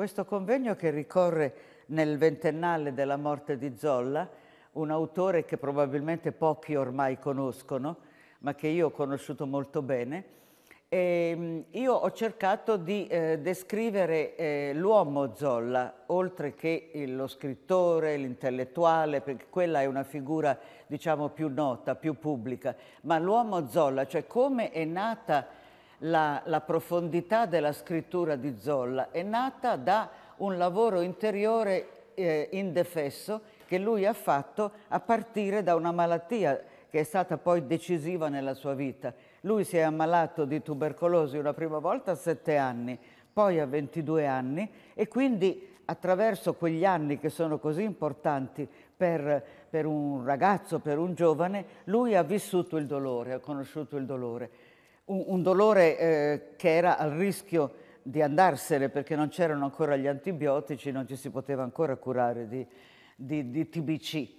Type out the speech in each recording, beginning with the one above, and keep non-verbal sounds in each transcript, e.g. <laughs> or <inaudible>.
Questo convegno che ricorre nel ventennale della morte di Zolla, un autore che probabilmente pochi ormai conoscono, ma che io ho conosciuto molto bene, e ehm, io ho cercato di eh, descrivere eh, l'uomo Zolla, oltre che lo scrittore, l'intellettuale, perché quella è una figura diciamo più nota, più pubblica, ma l'uomo Zolla, cioè come è nata la, la profondità della scrittura di Zolla è nata da un lavoro interiore eh, indefesso che lui ha fatto a partire da una malattia che è stata poi decisiva nella sua vita. Lui si è ammalato di tubercolosi una prima volta a sette anni, poi a 22 anni e quindi attraverso quegli anni che sono così importanti per, per un ragazzo, per un giovane, lui ha vissuto il dolore, ha conosciuto il dolore un, un dolore eh, che era al rischio di andarsene perché non c'erano ancora gli antibiotici, non ci si poteva ancora curare di, di, di TBC.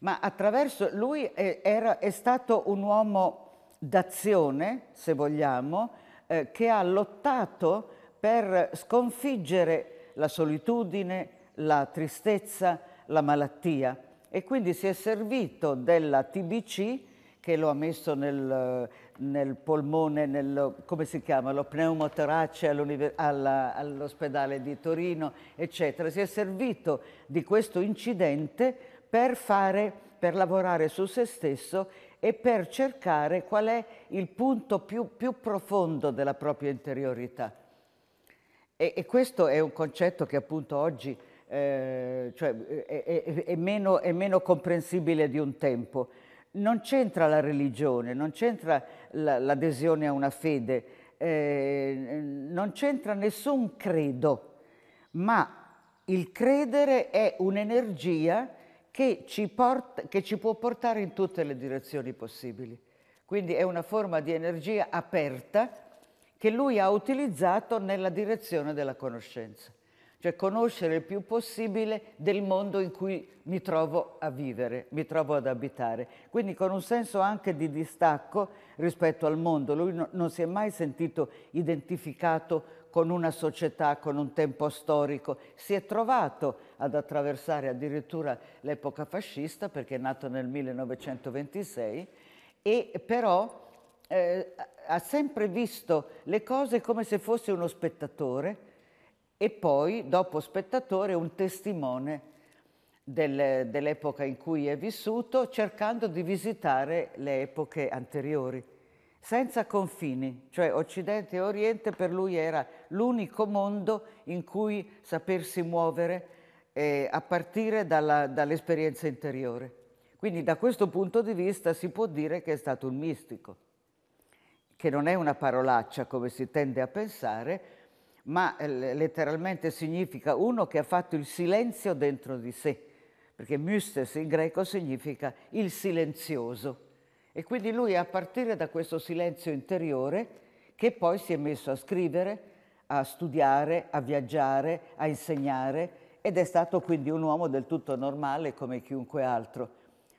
Ma attraverso lui è, eh, era, è stato un uomo d'azione, se vogliamo, eh, che ha lottato per sconfiggere la solitudine, la tristezza, la malattia e quindi si è servito della TBC che lo ha messo nel, nel polmone, nel, come si chiama, lo pneumotorace all'ospedale di Torino, eccetera. Si è servito di questo incidente per, fare, per lavorare su se stesso e per cercare qual è il punto più, più profondo della propria interiorità. E, e, questo è un concetto che appunto oggi eh, cioè, è, è, è, meno, è meno comprensibile di un tempo non c'entra la religione, non c'entra l'adesione a una fede, eh, non c'entra nessun credo, ma il credere è un'energia che, che ci può portare in tutte le direzioni possibili. Quindi è una forma di energia aperta che lui ha utilizzato nella direzione della conoscenza cioè conoscere il più possibile del mondo in cui mi trovo a vivere, mi trovo ad abitare. Quindi con un senso anche di distacco rispetto al mondo. Lui no, non si è mai sentito identificato con una società, con un tempo storico. Si è trovato ad attraversare addirittura l'epoca fascista perché è nato nel 1926 e però eh, ha sempre visto le cose come se fosse uno spettatore e poi, dopo spettatore, un testimone del, dell'epoca in cui è vissuto, cercando di visitare le epoche anteriori, senza confini, cioè Occidente e Oriente per lui era l'unico mondo in cui sapersi muovere eh, a partire dall'esperienza interiore. Quindi da questo punto di vista si può dire che è stato un mistico, che non è una parolaccia come si tende a pensare, ma eh, letteralmente significa uno che ha fatto il silenzio dentro di sé, perché mystes in greco significa il silenzioso. E quindi lui a partire da questo silenzio interiore che poi si è messo a scrivere, a studiare, a viaggiare, a insegnare ed è stato quindi un uomo del tutto normale come chiunque altro.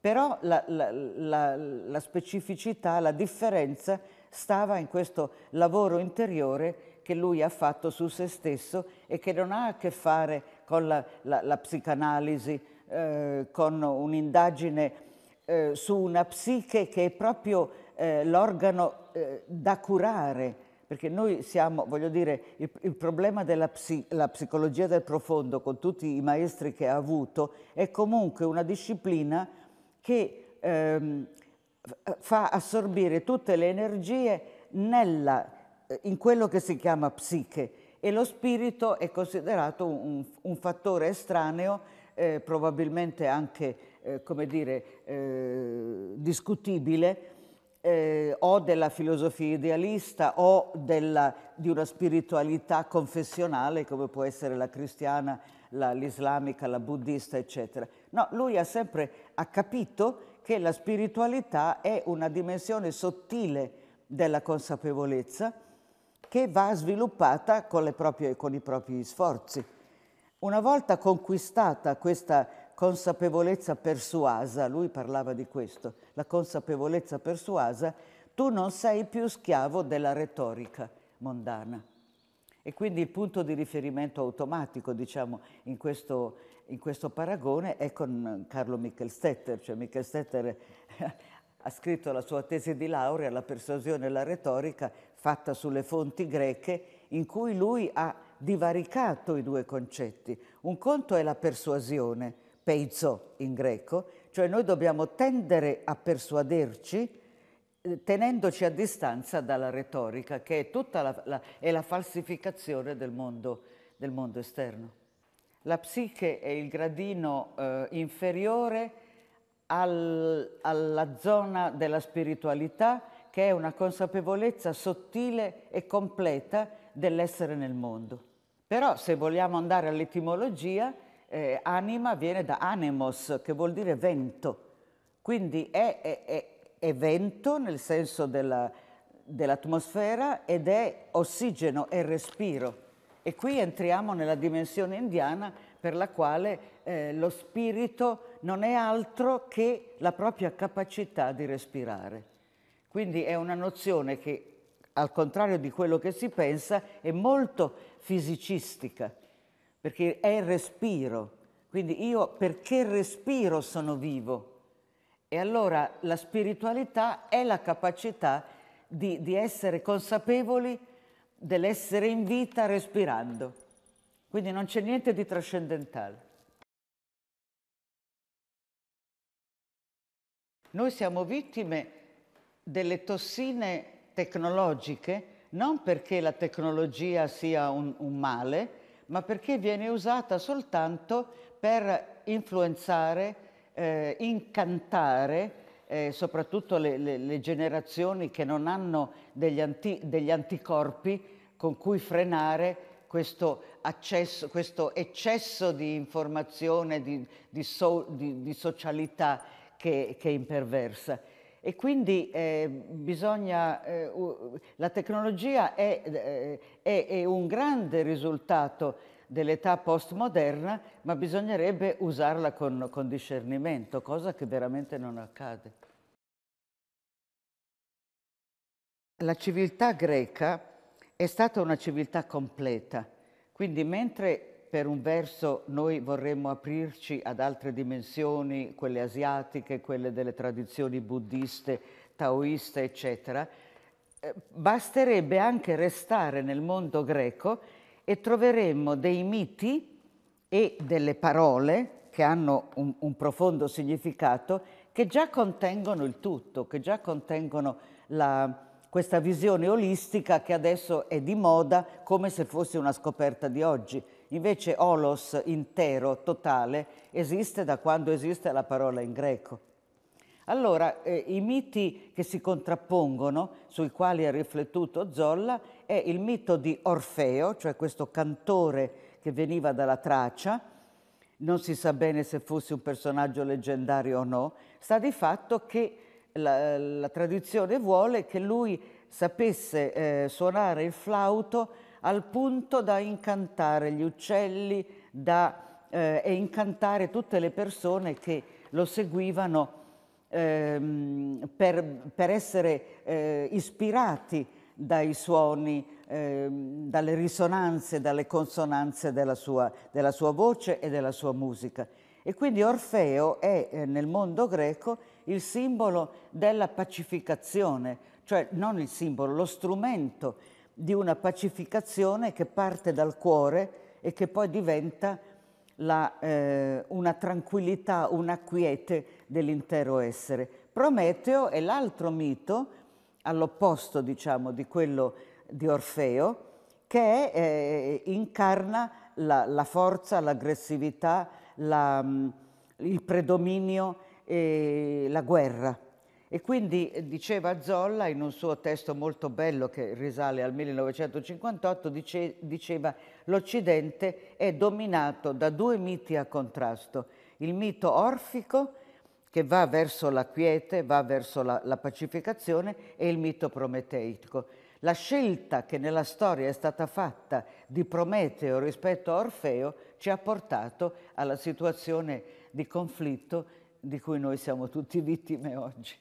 Però la, la, la, la specificità, la differenza stava in questo lavoro interiore che lui ha fatto su se stesso e che non ha a che fare con la, la, la psicanalisi, eh, con un'indagine eh, su una psiche che è proprio eh, l'organo eh, da curare. Perché noi siamo, voglio dire, il, il problema della psi, psicologia del profondo, con tutti i maestri che ha avuto, è comunque una disciplina che ehm, fa assorbire tutte le energie nella eh, in quello che si chiama psiche e lo spirito è considerato un, un fattore estraneo, eh, probabilmente anche, eh, come dire, eh, discutibile, eh, o della filosofia idealista o della, di una spiritualità confessionale come può essere la cristiana, l'islamica, la, la buddista, eccetera. No, lui ha sempre ha capito che la spiritualità è una dimensione sottile della consapevolezza che va sviluppata con, proprie, con i propri sforzi. Una volta conquistata questa consapevolezza persuasa, lui parlava di questo, la consapevolezza persuasa, tu non sei più schiavo della retorica mondana. E quindi il punto di riferimento automatico, diciamo, in questo, in questo paragone è con Carlo Michelstetter, cioè Michelstetter <laughs> ha scritto la sua tesi di laurea, la persuasione e la retorica, fatta sulle fonti greche, in cui lui ha divaricato i due concetti. Un conto è la persuasione, peizzo in greco, cioè noi dobbiamo tendere a persuaderci eh, tenendoci a distanza dalla retorica, che è tutta la, la, è la falsificazione del mondo, del mondo, esterno. La psiche è il gradino eh, inferiore al, alla zona della spiritualità che è una consapevolezza sottile e completa dell'essere nel mondo. Però se vogliamo andare all'etimologia, eh, anima viene da anemos, che vuol dire vento. Quindi è, è, è, è vento nel senso della, dell'atmosfera ed è ossigeno, è respiro. E qui entriamo nella dimensione indiana per la quale eh, lo spirito non è altro che la propria capacità di respirare. Quindi è una nozione che, al contrario di quello che si pensa, è molto fisicistica, perché è il respiro. Quindi io perché respiro sono vivo? E allora la spiritualità è la capacità di, di essere consapevoli dell'essere in vita respirando. Quindi non c'è niente di trascendentale. Noi siamo vittime delle tossine tecnologiche non perché la tecnologia sia un, un male, ma perché viene usata soltanto per influenzare, eh, incantare eh, soprattutto le, le, le, generazioni che non hanno degli, anti, degli anticorpi con cui frenare questo, accesso, questo eccesso di informazione, di, di, so, di, di socialità che, che imperversa. E quindi eh, bisogna, eh, la tecnologia è, eh, è, è un grande risultato dell'età postmoderna, ma bisognerebbe usarla con, con, discernimento, cosa che veramente non accade. La civiltà greca è stata una civiltà completa, quindi mentre per un verso noi vorremmo aprirci ad altre dimensioni, quelle asiatiche, quelle delle tradizioni buddiste, taoiste, eccetera, eh, basterebbe anche restare nel mondo greco e troveremmo dei miti e delle parole che hanno un, un profondo significato che già contengono il tutto, che già contengono la, questa visione olistica che adesso è di moda come se fosse una scoperta di oggi. Invece olos intero, totale, esiste da quando esiste la parola in greco. Allora, eh, i miti che si contrappongono, sui quali ha riflettuto Zolla, è il mito di Orfeo, cioè questo cantore che veniva dalla Tracia, non si sa bene se fosse un personaggio leggendario o no, sta di fatto che la, la tradizione vuole che lui sapesse eh, suonare il flauto al punto da incantare gli uccelli da, eh, e incantare tutte le persone che lo seguivano ehm, per, per, essere eh, ispirati dai suoni, ehm, dalle risonanze, dalle consonanze della sua, della sua voce e della sua musica. E quindi Orfeo è eh, nel mondo greco il simbolo della pacificazione, cioè non il simbolo, lo strumento di una pacificazione che parte dal cuore e che poi diventa la, eh, una tranquillità, una quiete dell'intero essere. Prometeo è l'altro mito, all'opposto diciamo di quello di Orfeo, che eh, incarna la, la forza, l'aggressività, la, mm, il predominio e la guerra. E quindi eh, diceva Zolla in un suo testo molto bello che risale al 1958, dice, diceva l'Occidente è dominato da due miti a contrasto, il mito orfico che va verso la quiete, va verso la, la pacificazione e il mito prometeico. La scelta che nella storia è stata fatta di Prometeo rispetto a Orfeo ci ha portato alla situazione di conflitto di cui noi siamo tutti vittime oggi.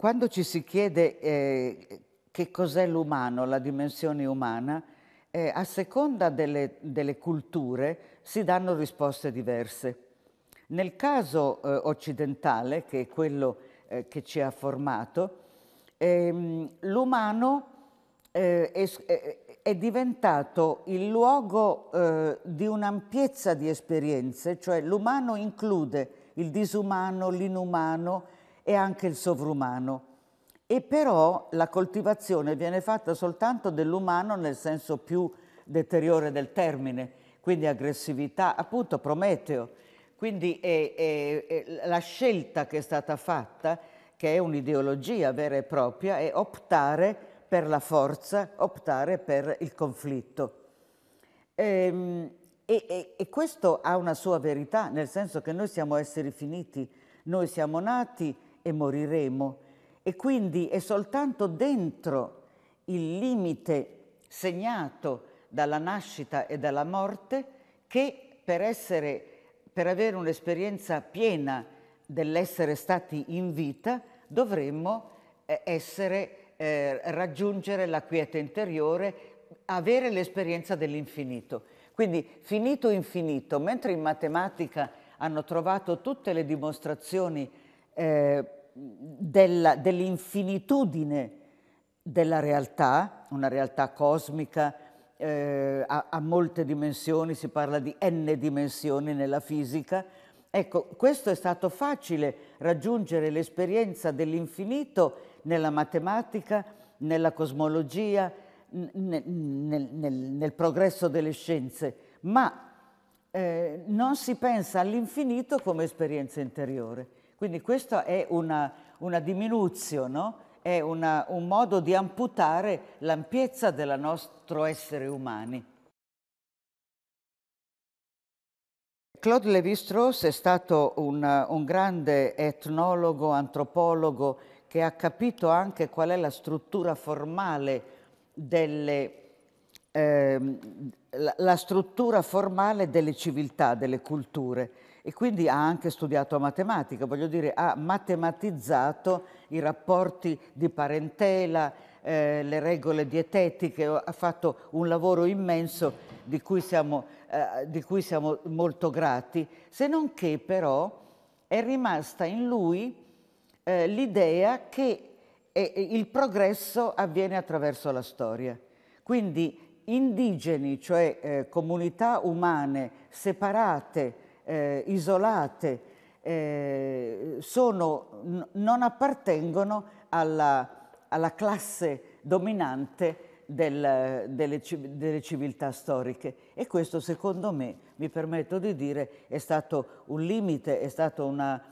Quando ci si chiede eh, che cos'è l'umano, la dimensione umana, eh, a seconda delle, delle, culture si danno risposte diverse. Nel caso eh, occidentale, che è quello eh, che ci ha formato, ehm, l'umano è, eh, eh, è, diventato il luogo di un'ampiezza di esperienze, cioè l'umano include il disumano, l'inumano, e anche il sovrumano. E però la coltivazione viene fatta soltanto dell'umano nel senso più deteriore del termine, quindi aggressività, appunto Prometeo. Quindi è, è, è la scelta che è stata fatta, che è un'ideologia vera e propria, è optare per la forza, optare per il conflitto. Ehm, e, e, e questo ha una sua verità, nel senso che noi siamo esseri finiti, noi siamo nati, e moriremo. E quindi è soltanto dentro il limite segnato dalla nascita e dalla morte che per, essere, per avere un'esperienza piena dell'essere stati in vita dovremmo eh, essere, eh, raggiungere la quiete interiore, avere l'esperienza dell'infinito. Quindi finito infinito, mentre in matematica hanno trovato tutte le dimostrazioni eh, della, dell'infinitudine della realtà, una realtà cosmica eh, a, a molte dimensioni, si parla di n dimensioni nella fisica. Ecco, questo è stato facile raggiungere l'esperienza dell'infinito nella matematica, nella cosmologia, nel, nel, nel, nel progresso delle scienze, ma eh, non si pensa all'infinito come esperienza interiore. Quindi questa è una, una diminuzione, no? è una, un modo di amputare l'ampiezza del nostro essere umani. Claude Lévi-Strauss è stato un, un grande etnologo, antropologo, che ha capito anche qual è la struttura formale delle, eh, la struttura formale delle civiltà, delle culture e quindi ha anche studiato matematica, voglio dire ha matematizzato i rapporti di parentela, eh, le regole dietetiche, ha fatto un lavoro immenso di cui siamo, eh, di cui siamo molto grati, se non che però è rimasta in lui eh, l'idea che eh, il progresso avviene attraverso la storia. Quindi indigeni, cioè eh, comunità umane separate eh, isolate, eh, sono, non appartengono alla, alla classe dominante del, delle, delle, civiltà storiche e questo secondo me, mi permetto di dire, è stato un limite, è stato una,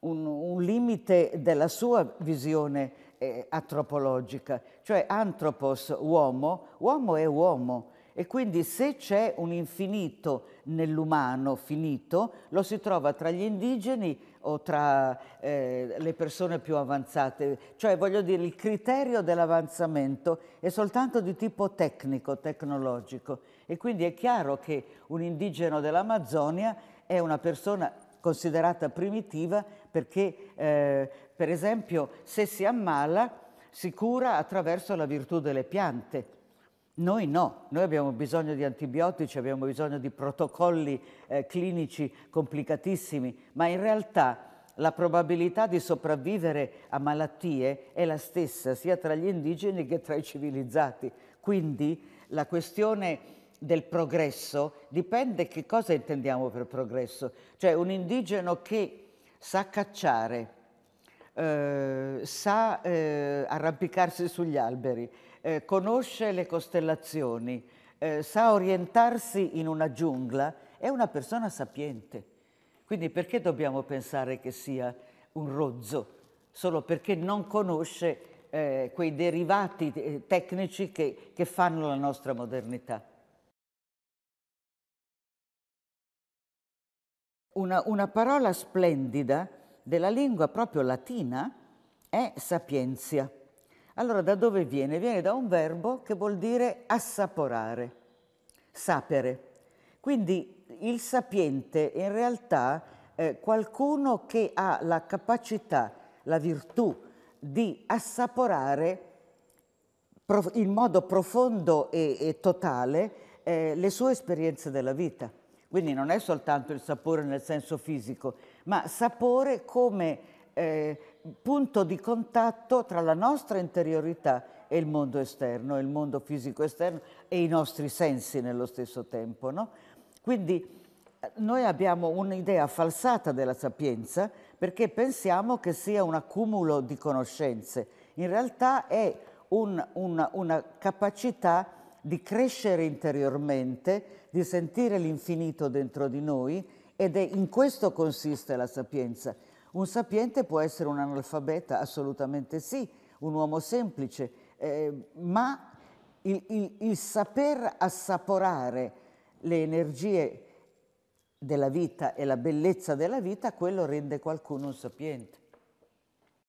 un, un, limite della sua visione eh, antropologica, cioè antropos uomo, uomo è uomo e quindi se c'è un infinito nell'umano finito, lo si trova tra gli indigeni o tra eh, le persone più avanzate. Cioè, voglio dire, il criterio dell'avanzamento è soltanto di tipo tecnico, tecnologico. E quindi è chiaro che un indigeno dell'Amazzonia è una persona considerata primitiva perché, eh, per esempio, se si ammala si cura attraverso la virtù delle piante noi no, noi abbiamo bisogno di antibiotici, abbiamo bisogno di protocolli eh, clinici complicatissimi, ma in realtà la probabilità di sopravvivere a malattie è la stessa sia tra gli indigeni che tra i civilizzati. Quindi la questione del progresso dipende che cosa intendiamo per progresso. Cioè un indigeno che sa cacciare, eh, sa eh, arrampicarsi sugli alberi, eh, conosce le costellazioni, eh, sa orientarsi in una giungla, è una persona sapiente. Quindi perché dobbiamo pensare che sia un rozzo? Solo perché non conosce eh, quei derivati eh, tecnici che, che fanno la nostra modernità. Una, una, parola splendida della lingua proprio latina è sapienzia. Allora da dove viene? Viene da un verbo che vuol dire assaporare, sapere. Quindi il sapiente è in realtà è eh, qualcuno che ha la capacità, la virtù di assaporare in modo profondo e, e totale eh, le sue esperienze della vita. Quindi non è soltanto il sapore nel senso fisico, ma sapore come eh, punto di contatto tra la nostra interiorità e il mondo esterno, il mondo fisico esterno e i nostri sensi nello stesso tempo. No? Quindi eh, noi abbiamo un'idea falsata della sapienza perché pensiamo che sia un accumulo di conoscenze. In realtà è un, una, una capacità di crescere interiormente, di sentire l'infinito dentro di noi ed è in questo consiste la sapienza. Un sapiente può essere un analfabeta, assolutamente sì, un uomo semplice, eh, ma il, il, il saper assaporare le energie della vita e la bellezza della vita, quello rende qualcuno un sapiente.